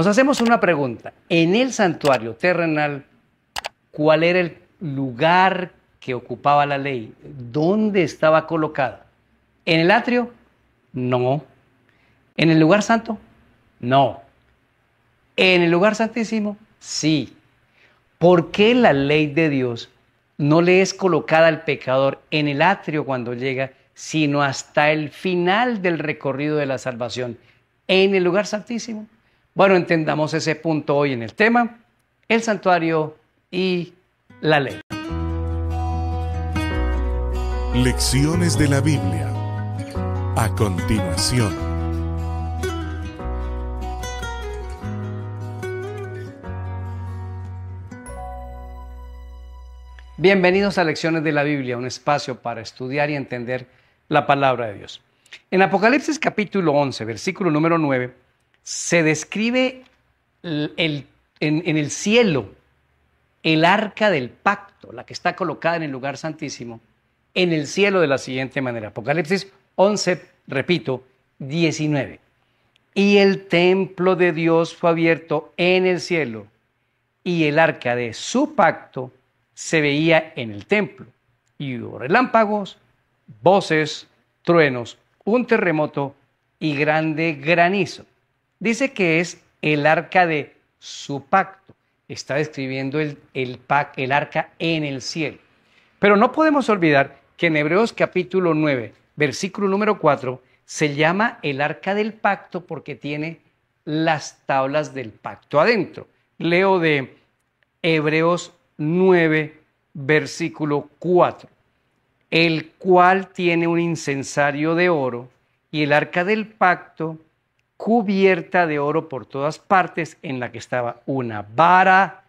Nos hacemos una pregunta. En el santuario terrenal, ¿cuál era el lugar que ocupaba la ley? ¿Dónde estaba colocada? ¿En el atrio? No. ¿En el lugar santo? No. ¿En el lugar santísimo? Sí. ¿Por qué la ley de Dios no le es colocada al pecador en el atrio cuando llega, sino hasta el final del recorrido de la salvación, en el lugar santísimo? Bueno, entendamos ese punto hoy en el tema, el santuario y la ley. Lecciones de la Biblia. A continuación. Bienvenidos a Lecciones de la Biblia, un espacio para estudiar y entender la palabra de Dios. En Apocalipsis capítulo 11, versículo número 9, se describe en, en el cielo el arca del pacto, la que está colocada en el lugar santísimo, en el cielo de la siguiente manera. Apocalipsis 11, repito, 19. Y el templo de Dios fue abierto en el cielo y el arca de su pacto se veía en el templo. Y hubo relámpagos, voces, truenos, un terremoto y grande granizo. Dice que es el arca de su pacto. Está describiendo el, arca en el cielo. Pero no podemos olvidar que en Hebreos capítulo 9, versículo número 4, se llama el arca del pacto porque tiene las tablas del pacto adentro. Leo de Hebreos 9, versículo 4, el cual tiene un incensario de oro y el arca del pacto cubierta de oro por todas partes, en la que estaba una vara,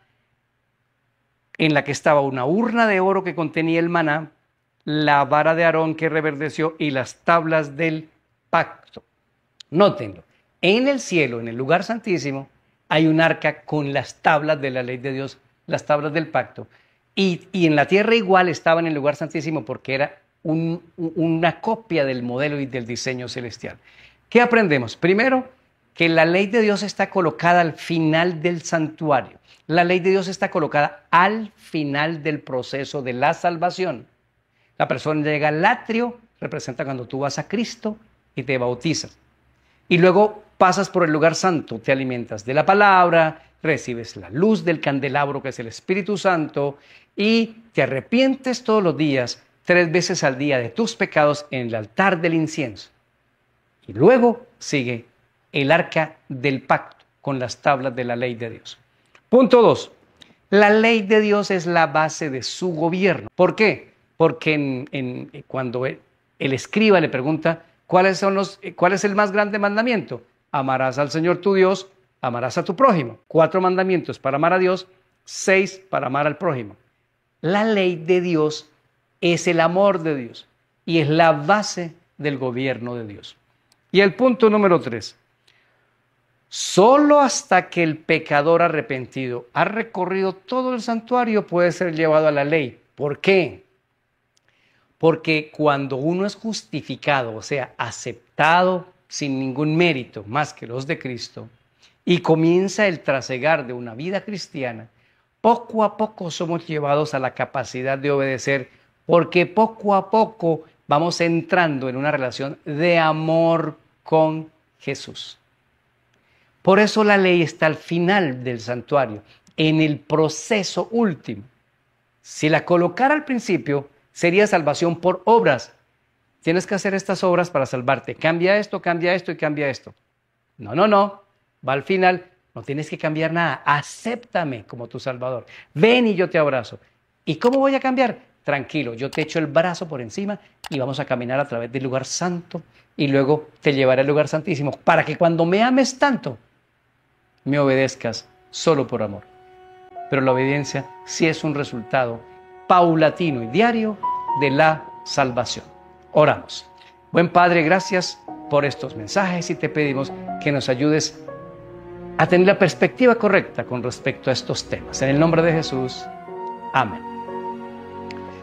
en la que estaba una urna de oro que contenía el maná, la vara de Aarón que reverdeció y las tablas del pacto. Nótenlo, en el cielo, en el lugar santísimo, hay un arca con las tablas de la ley de Dios, las tablas del pacto. Y, en la tierra igual estaba en el lugar santísimo porque era una copia del modelo y del diseño celestial. ¿Qué aprendemos? Primero, que la ley de Dios está colocada al final del santuario. La ley de Dios está colocada al final del proceso de la salvación. La persona llega al atrio, representa cuando tú vas a Cristo y te bautizas. Y luego pasas por el lugar santo, te alimentas de la palabra, recibes la luz del candelabro que es el Espíritu Santo y te arrepientes todos los días, tres veces al día de tus pecados en el altar del incienso. Y luego sigue el arca del pacto con las tablas de la ley de Dios. Punto 2. La ley de Dios es la base de su gobierno. ¿Por qué? Porque eh, cuando e, el, escriba le pregunta, eh, ¿cuál es el más grande mandamiento? Amarás al Señor tu Dios, amarás a tu prójimo. Cuatro mandamientos para amar a Dios, seis para amar al prójimo. La ley de Dios es el amor de Dios y es la base del gobierno de Dios. Y el punto número tres, solo hasta que el pecador arrepentido ha recorrido todo el santuario puede ser llevado a la ley. ¿Por qué? Porque cuando uno es justificado, o sea, aceptado sin ningún mérito más que los de Cristo, y comienza el trasegar de una vida cristiana, poco a poco somos llevados a la capacidad de obedecer, porque poco a poco vamos entrando en una relación de amor con Jesús. Por eso la ley está al final del santuario, en el proceso último. Si la colocara al principio, sería salvación por obras. Tienes que hacer estas obras para salvarte. Cambia esto, cambia esto y cambia esto. No, no, no. Va al final. No tienes que cambiar nada. Acéptame como tu Salvador. Ven y yo te abrazo. ¿Y cómo voy a cambiar? tranquilo, yo te echo el brazo por encima y vamos a caminar a través del lugar santo y luego te llevaré al lugar santísimo para que cuando me ames tanto, me obedezcas solo por amor. Pero la obediencia sí es un resultado paulatino y diario de la salvación. Oramos. Buen Padre, gracias por estos mensajes y te pedimos que nos ayudes a tener la perspectiva correcta con respecto a estos temas. En el nombre de Jesús, amén.